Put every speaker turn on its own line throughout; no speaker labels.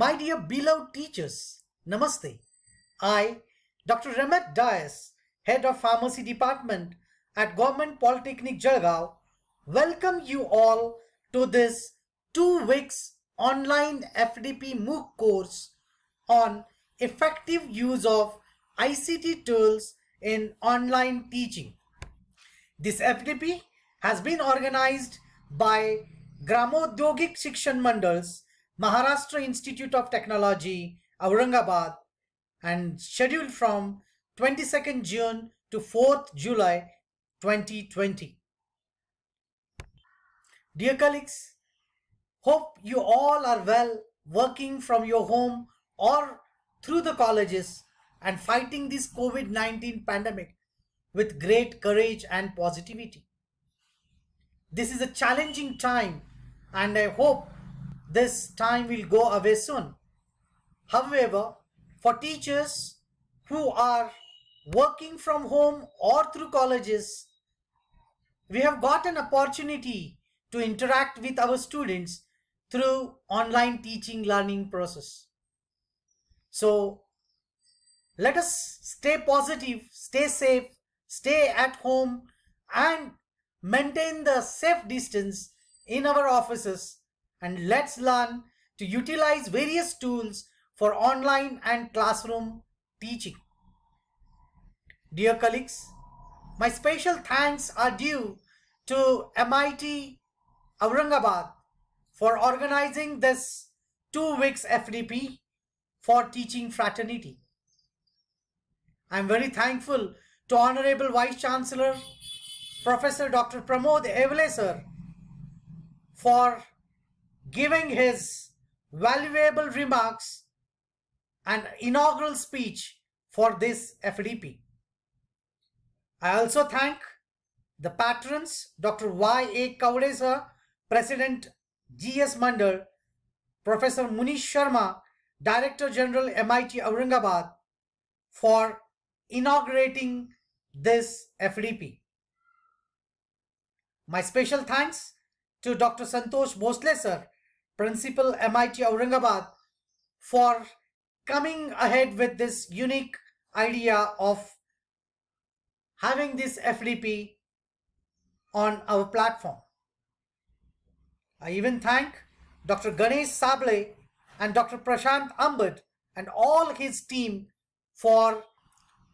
My dear beloved teachers, Namaste. I, Dr. Ramat Dias, Head of Pharmacy Department at Government Polytechnic Jalgaon, welcome you all to this two weeks online FDP MOOC course on effective use of ICT tools in online teaching. This FDP has been organized by Gramodyogik Shikshan Mandals Maharashtra Institute of Technology, Aurangabad, and scheduled from 22nd June to 4th July 2020. Dear colleagues, hope you all are well working from your home or through the colleges and fighting this COVID-19 pandemic with great courage and positivity. This is a challenging time and I hope this time will go away soon. However, for teachers who are working from home or through colleges, we have got an opportunity to interact with our students through online teaching learning process. So let us stay positive, stay safe, stay at home and maintain the safe distance in our offices and let's learn to utilize various tools for online and classroom teaching. Dear colleagues, my special thanks are due to MIT Aurangabad for organizing this two weeks FDP for teaching fraternity. I am very thankful to Honorable Vice Chancellor Professor Dr. Pramod Evalesar for giving his valuable remarks and inaugural speech for this FDP. I also thank the patrons Dr. Y.A. Sir, President G.S. Mandal, Professor Munish Sharma, Director General MIT Aurangabad for inaugurating this FDP. My special thanks to Dr. Santosh Bosle sir Principal MIT Aurangabad for coming ahead with this unique idea of having this FDP on our platform. I even thank Dr. Ganesh Sable and Dr. Prashant Ambad and all his team for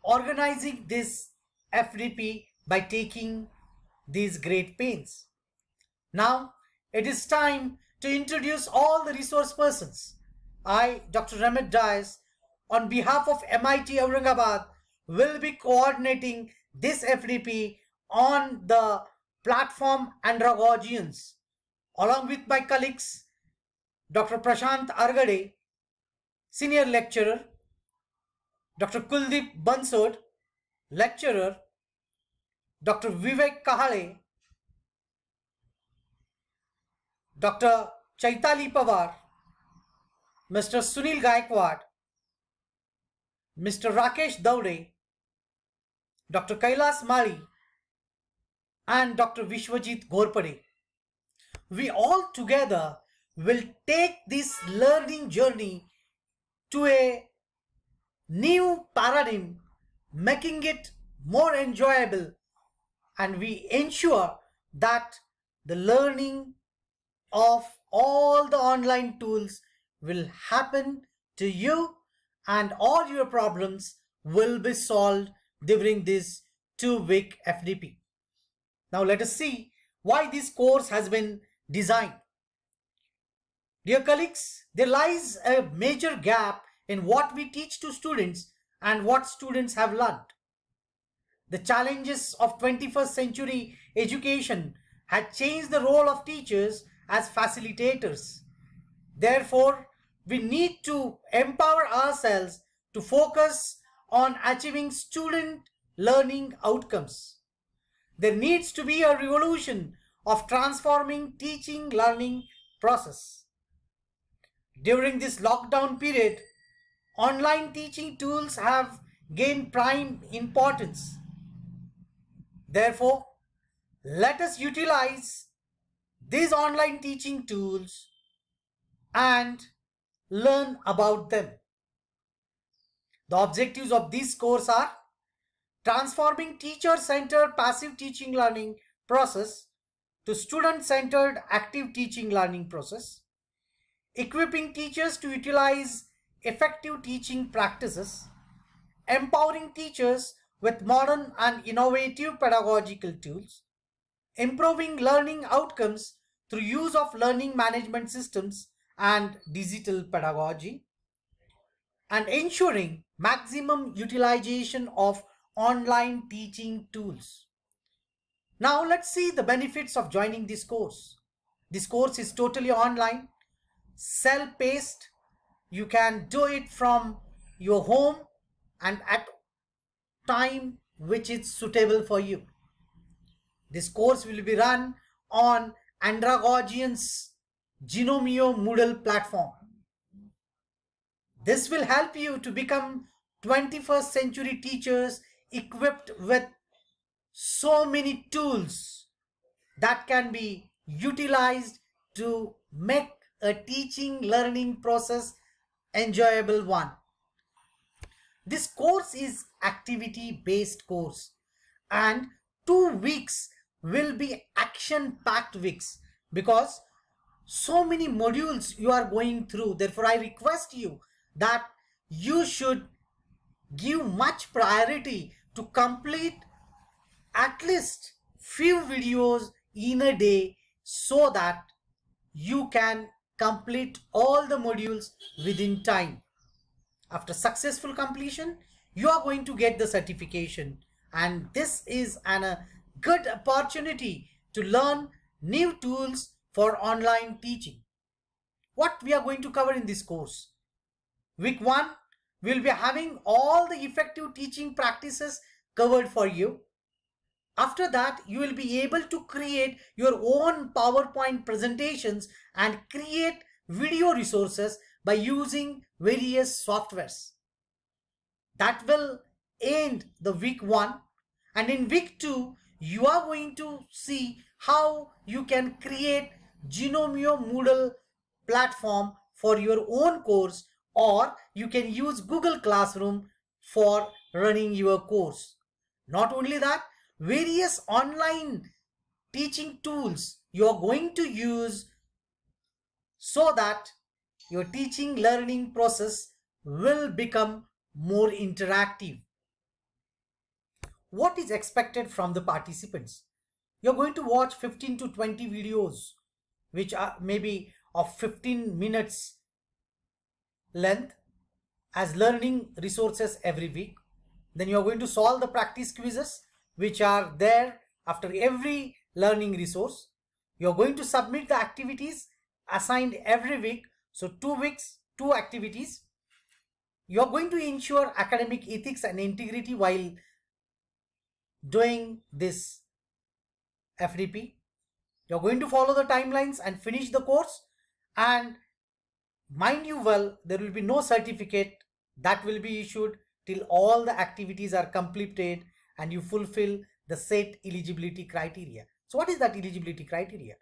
organizing this FDP by taking these great pains. Now it is time to introduce all the resource persons. I, Dr. Ramit Dias, on behalf of MIT Aurangabad, will be coordinating this FDP on the platform Andragogians, along with my colleagues, Dr. Prashant Argade, Senior Lecturer, Dr. Kuldeep Bansod, Lecturer, Dr. Vivek Kahale, Dr. Chaitali Pawar, Mr. Sunil Gaikwad, Mr. Rakesh Dowde, Dr. Kailas Mali, and Dr. Vishwajit Gorpade. We all together will take this learning journey to a new paradigm, making it more enjoyable, and we ensure that the learning of all the online tools will happen to you and all your problems will be solved during this two week FDP. Now let us see why this course has been designed. Dear colleagues, there lies a major gap in what we teach to students and what students have learned. The challenges of 21st century education had changed the role of teachers as facilitators. Therefore, we need to empower ourselves to focus on achieving student learning outcomes. There needs to be a revolution of transforming teaching learning process. During this lockdown period, online teaching tools have gained prime importance. Therefore, let us utilize these online teaching tools and learn about them. The objectives of this course are transforming teacher-centered passive teaching learning process to student-centered active teaching learning process, equipping teachers to utilize effective teaching practices, empowering teachers with modern and innovative pedagogical tools, improving learning outcomes through use of learning management systems and digital pedagogy and ensuring maximum utilization of online teaching tools. Now let's see the benefits of joining this course. This course is totally online, self-paced. You can do it from your home and at time which is suitable for you. This course will be run on Andragogian's Genomio Moodle platform. This will help you to become 21st century teachers equipped with so many tools that can be utilized to make a teaching learning process enjoyable one. This course is activity based course and two weeks will be action packed weeks because so many modules you are going through. Therefore, I request you that you should give much priority to complete at least few videos in a day so that you can complete all the modules within time. After successful completion, you are going to get the certification and this is an uh, good opportunity to learn new tools for online teaching. What we are going to cover in this course? Week 1, we'll be having all the effective teaching practices covered for you. After that, you will be able to create your own PowerPoint presentations and create video resources by using various softwares. That will end the week 1 and in week 2 you are going to see how you can create Genomio Moodle platform for your own course or you can use Google Classroom for running your course. Not only that, various online teaching tools you are going to use so that your teaching learning process will become more interactive what is expected from the participants. You're going to watch 15 to 20 videos, which are maybe of 15 minutes length as learning resources every week. Then you're going to solve the practice quizzes which are there after every learning resource. You're going to submit the activities assigned every week. So two weeks, two activities. You're going to ensure academic ethics and integrity while doing this FDP. You're going to follow the timelines and finish the course and mind you well, there will be no certificate that will be issued till all the activities are completed and you fulfill the set eligibility criteria. So what is that eligibility criteria?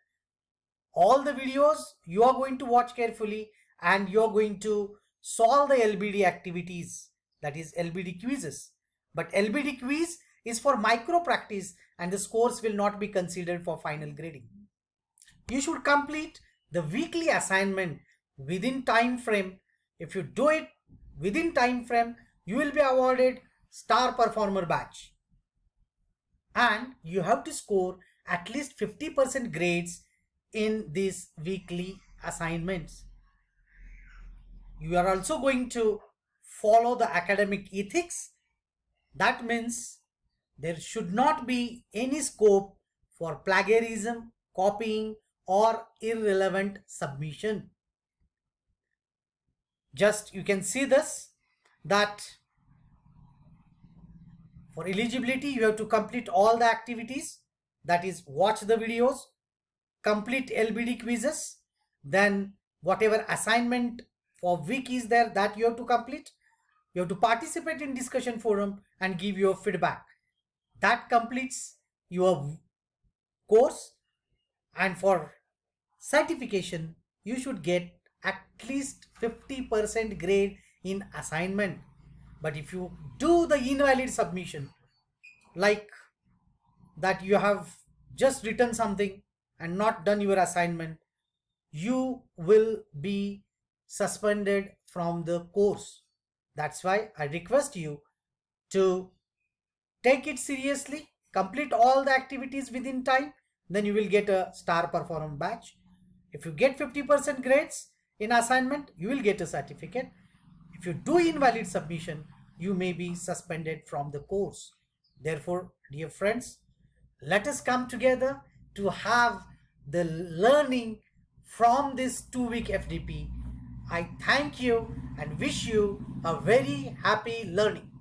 All the videos you are going to watch carefully and you're going to solve the LBD activities that is LBD quizzes. But LBD quiz is for micro practice and the scores will not be considered for final grading. You should complete the weekly assignment within time frame. If you do it within time frame, you will be awarded star performer badge. And you have to score at least 50% grades in these weekly assignments. You are also going to follow the academic ethics. That means there should not be any scope for plagiarism, copying or irrelevant submission. Just you can see this that for eligibility you have to complete all the activities that is watch the videos, complete LBD quizzes, then whatever assignment for week is there that you have to complete. You have to participate in discussion forum and give your feedback that completes your course and for certification you should get at least 50% grade in assignment but if you do the invalid submission like that you have just written something and not done your assignment you will be suspended from the course that's why i request you to take it seriously, complete all the activities within time, then you will get a star performance badge. If you get 50% grades in assignment, you will get a certificate. If you do invalid submission, you may be suspended from the course. Therefore, dear friends, let us come together to have the learning from this two-week FDP. I thank you and wish you a very happy learning.